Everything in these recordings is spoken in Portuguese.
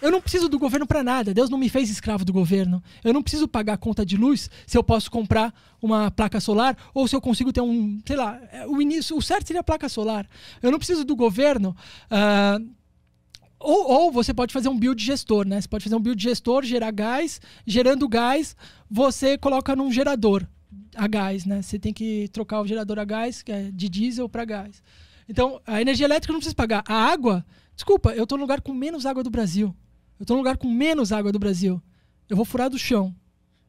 Eu não preciso do governo para nada. Deus não me fez escravo do governo. Eu não preciso pagar a conta de luz se eu posso comprar uma placa solar ou se eu consigo ter um, sei lá, é, o início, o certo seria a placa solar. Eu não preciso do governo. Uh, ou, ou, você pode fazer um build gestor, né? Você pode fazer um build gestor, gerar gás, gerando gás, você coloca num gerador a gás, né? Você tem que trocar o gerador a gás, que é de diesel para gás. Então, a energia elétrica não precisa pagar. A água, desculpa, eu estou no lugar com menos água do Brasil. Eu estou no lugar com menos água do Brasil. Eu vou furar do chão.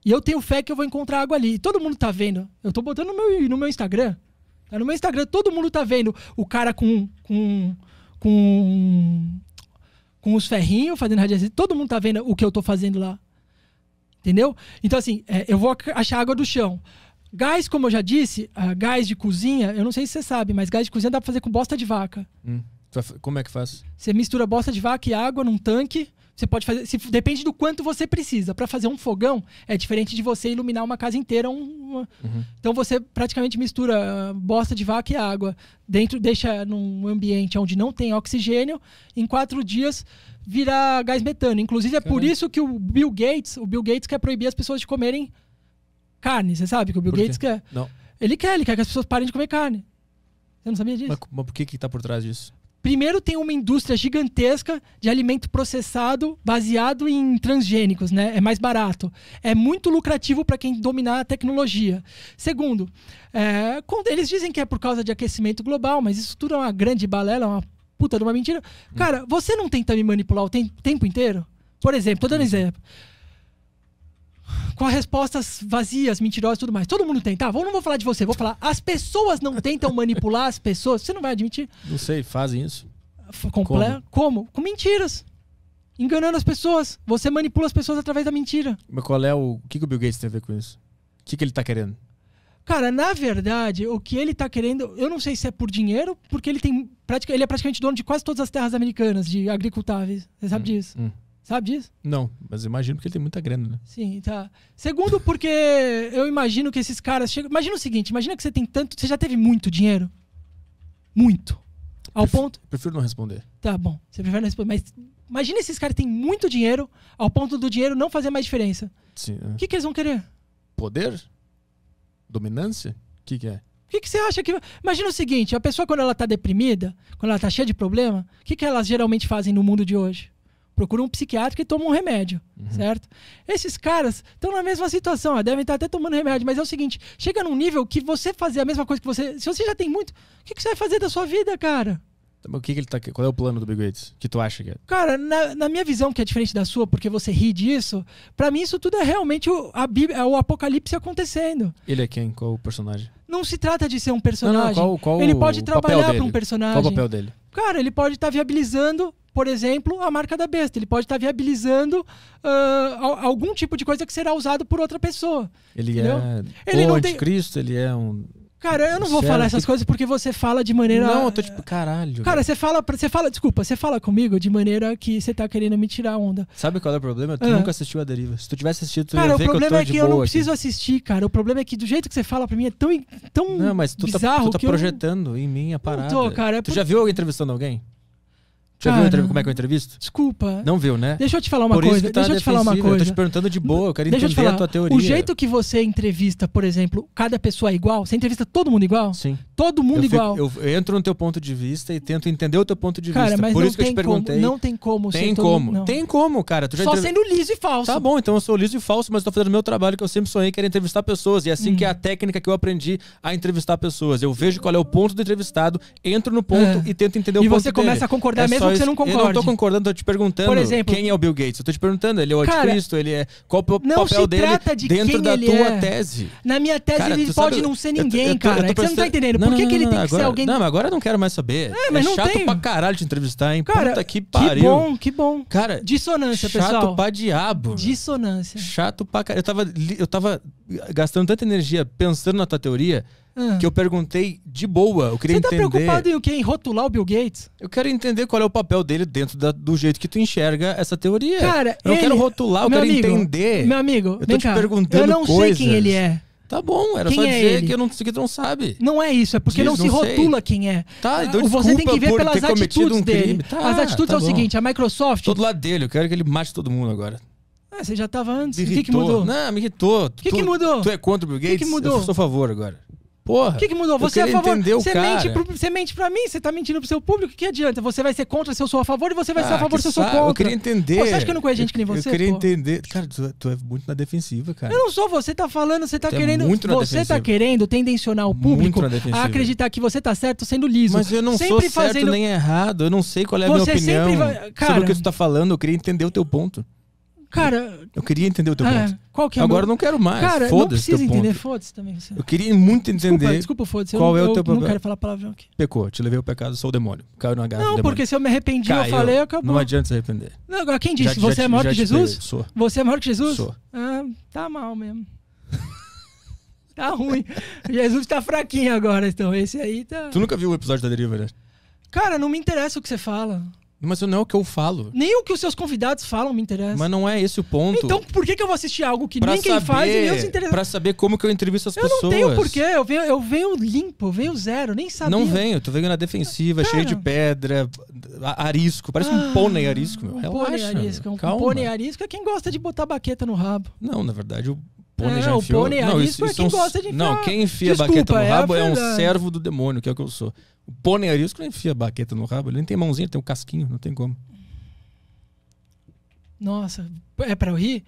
E eu tenho fé que eu vou encontrar água ali. E todo mundo está vendo. Eu estou botando no meu, no meu Instagram. Tá no meu Instagram, todo mundo está vendo o cara com. com. com. com os ferrinhos fazendo radiação. Todo mundo está vendo o que eu estou fazendo lá. Entendeu? Então, assim, é, eu vou achar água do chão. Gás, como eu já disse, uh, gás de cozinha, eu não sei se você sabe, mas gás de cozinha dá pra fazer com bosta de vaca. Hum. Como é que faz? Você mistura bosta de vaca e água num tanque, você pode fazer. Se, depende do quanto você precisa. Para fazer um fogão, é diferente de você iluminar uma casa inteira. Um, uma... uhum. Então você praticamente mistura ah, bosta de vaca e água. Dentro, deixa num ambiente onde não tem oxigênio. Em quatro dias vira gás metano. Inclusive, é Caramba. por isso que o Bill Gates, o Bill Gates quer proibir as pessoas de comerem carne. Você sabe que o Bill Gates quer. Não. Ele quer, ele quer que as pessoas parem de comer carne. Você não sabia disso? Mas, mas por que que tá por trás disso? primeiro tem uma indústria gigantesca de alimento processado baseado em transgênicos, né? É mais barato, é muito lucrativo para quem dominar a tecnologia. Segundo, é, eles dizem que é por causa de aquecimento global, mas isso tudo é uma grande balela, uma puta de uma mentira. Cara, você não tenta me manipular o tempo inteiro? Por exemplo, tô dando exemplo com respostas vazias, mentirosas e tudo mais. Todo mundo tem, tá? Vou, não vou falar de você, vou falar. As pessoas não tentam manipular as pessoas. Você não vai admitir? Não sei, fazem isso. Comple... Como? Como? Com mentiras. Enganando as pessoas. Você manipula as pessoas através da mentira. Mas qual é o. O que, que o Bill Gates tem a ver com isso? O que, que ele tá querendo? Cara, na verdade, o que ele tá querendo, eu não sei se é por dinheiro, porque ele tem. Ele é praticamente dono de quase todas as terras americanas de agricultáveis. Você sabe hum, disso? Hum. Sabe disso? Não, mas imagino porque ele tem muita grana, né? Sim, tá. Segundo, porque eu imagino que esses caras chegam. Imagina o seguinte: imagina que você tem tanto. Você já teve muito dinheiro? Muito. Ao ponto. Prefiro não responder. Tá bom, você prefere não responder. Mas imagina esses caras que têm muito dinheiro, ao ponto do dinheiro não fazer mais diferença. Sim. É. O que, que eles vão querer? Poder? Dominância? O que, que é? O que, que, você acha que. Imagina o seguinte: a pessoa, quando ela tá deprimida, quando ela tá cheia de problema, o que, que elas geralmente fazem no mundo de hoje? procura um psiquiatra e toma um remédio, uhum. certo? Esses caras estão na mesma situação, ó, devem estar tá até tomando remédio, mas é o seguinte: chega num nível que você fazer a mesma coisa que você. Se você já tem muito, o que, que você vai fazer da sua vida, cara? Tá, o que, que ele tá. Qual é o plano do Big Gates? Que tu acha que é? Cara, na, na, minha visão, que é diferente da sua, porque você ri disso, para mim isso tudo é realmente o, a Bíblia, é o apocalipse acontecendo. Ele é quem? Qual o personagem? Não se trata de ser um personagem. Não, não, qual, qual ele pode trabalhar para um personagem. Qual o papel dele? Cara, ele pode estar tá viabilizando por exemplo, a marca da besta. Ele pode estar tá viabilizando uh, algum tipo de coisa que será usado por outra pessoa. Ele entendeu? é ele não tem... Cristo, ele é um Cara, eu não vou Sério? falar essas coisas porque você fala de maneira. Não, eu tô tipo, caralho. Cara, você fala, você fala, desculpa, você fala comigo de maneira que você tá querendo me tirar onda. Sabe qual é o problema? Tu ah. nunca assistiu a deriva. Se tu tivesse assistido, tu cara, ia ver Cara, o problema é que eu não aqui. preciso assistir, cara. O problema é que do jeito que você fala pra mim é tão. tão não, mas tu tá, bizarro tá, tu tá projetando eu... em mim a parada. Não tô, cara. É tu por... já viu alguém entrevistando alguém? Já viu como é que eu é entrevisto? Desculpa. Não viu, né? Deixa eu te falar uma por coisa. Tá deixa eu te falar uma coisa. Eu tô te perguntando de boa, eu quero deixa entender eu te falar. a tua teoria. O jeito que você entrevista, por exemplo, cada pessoa é igual? Você entrevista todo mundo igual? Sim. Todo mundo eu igual. eu entro no teu ponto de vista e tento entender o teu ponto de cara, vista. Mas Por isso que eu te perguntei. Como, não tem como Tem como. Todo... Tem como, cara. Tu já Só sendo liso e falso. Tá bom, então eu sou liso e falso, mas tô fazendo o meu trabalho que eu sempre sonhei, que era entrevistar pessoas. E é assim hum. que é a técnica que eu aprendi a entrevistar pessoas. Eu vejo qual é o ponto do entrevistado, entro no ponto é. e tento entender o e ponto E você começa dele. a concordar é mesmo que você não concorde. Eu não tô concordando, tô te perguntando. Por exemplo, quem é o Bill Gates? Eu tô te perguntando, ele é o anticristo, ele é qual o papel dele de dentro da tua é. tese. Na minha tese ele pode não ser ninguém, cara. É você não tá entendendo. Por que, que ele tem que ser alguém. Não, mas agora eu não quero mais saber. É, mas é não chato tem. pra caralho te entrevistar, hein? Cara, Puta que pariu. Que bom, que bom. Cara, dissonância, chato pessoal. Chato pra diabo. Dissonância. Chato pra caralho. Eu tava, eu tava gastando tanta energia pensando na tua teoria. Ah. Que eu perguntei de boa. Eu queria entender. Você tá entender... preocupado em o quê? Em rotular o Bill Gates? Eu quero entender qual é o papel dele dentro da, do jeito que tu enxerga essa teoria. Cara, eu ele... quero rotular, eu quero amigo, entender. Meu amigo, eu tô te cá. perguntando. Eu não coisas. sei quem ele é. Tá bom, era quem só é dizer ele? que eu não sei que tu não sabe. Não é isso, é porque Diz, não, não se rotula quem é. Tá, então Você tem que ver pelas atitudes um dele. Tá, As atitudes tá é o bom. seguinte, a Microsoft. Tô do lado dele, eu quero que ele mate todo mundo agora. Ah, você já tava antes. O que, que mudou? Não, me irritou. O que, que mudou? Tu é contra o Bill Gates? O que, que mudou? Eu sou a favor agora. Porra. O que, que mudou? Você é a favor. Você mente, pro, você mente pra mim, você tá mentindo pro seu público, que adianta? Você vai ser contra se eu sou a favor e você vai ah, ser a ah, favor se eu sou contra. Eu queria entender. Pô, você acha que eu não conheço gente que nem você? Eu queria pô? entender. Cara, tu, é, tu, é muito na defensiva, cara. Eu não sou, você tá falando, você tá tu é querendo. É muito na você tá defensiva. tá querendo tendencionar o público a acreditar que você tá certo sendo liso. Mas eu não sempre sou certo fazendo... nem errado, eu não sei qual é a você minha opinião. Vai... Cara... Sobre o que tu tá falando, eu queria entender o teu ponto. Cara. Eu queria entender o teu é, ponto. Qual que é Agora meu... não quero mais. Cara, foda não precisa entender, foda-se também. Você. Eu queria muito entender. Desculpa, desculpa foda-se. Qual eu, é o teu problema? Não quero falar palavrão aqui. Pecou, te levei ao pecado, sou o demônio. Caiu na garra. Não, porque se eu me arrependi, Caiu. eu falei, acabou. Não adianta se arrepender. Não, agora, quem disse? Já, você é já, é maior que Jesus? Sou. Você é maior que Jesus? Sou. Ah, tá mal mesmo. tá ruim. Jesus tá fraquinho agora, então. Esse aí tá. Tu nunca viu o episódio da deriva, né? Cara, não me interessa o que você fala. Mas não é o que eu falo. Nem o que os seus convidados falam me interessa. Mas não é esse o ponto. Então por que, que eu vou assistir algo que pra nem quem saber, faz e nem interessa? Pra saber como que eu entrevisto as eu pessoas. Eu não tenho porquê, eu venho, eu venho limpo, eu venho zero, nem sabia. Não venho, tu venho na defensiva, Cara. cheio de pedra, arisco, parece ah, um pônei arisco, meu. Um Relaxa, pônei arisco, meu. um Calma. pônei arisco é quem gosta de botar baqueta no rabo. Não, na verdade, o pônei é, já enfiou. O pônei não, isso, é isso é quem são... gosta de enfiar. Não, quem enfia Desculpa, baqueta no é rabo é, é um servo do demônio, que é o que eu sou. O pônei arisco não enfia baqueta no rabo, ele nem tem mãozinha, ele tem um casquinho, não tem como. Nossa, é pra eu rir?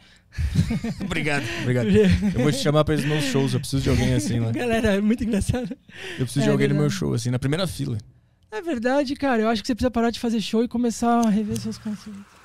obrigado, obrigado. Eu vou te chamar pra esses meus shows, eu preciso de alguém assim lá. Galera, é muito engraçado. Eu preciso é, de alguém verdade. no meu show, assim, na primeira fila. É verdade, cara. Eu acho que você precisa parar de fazer show e começar a rever seus conceitos.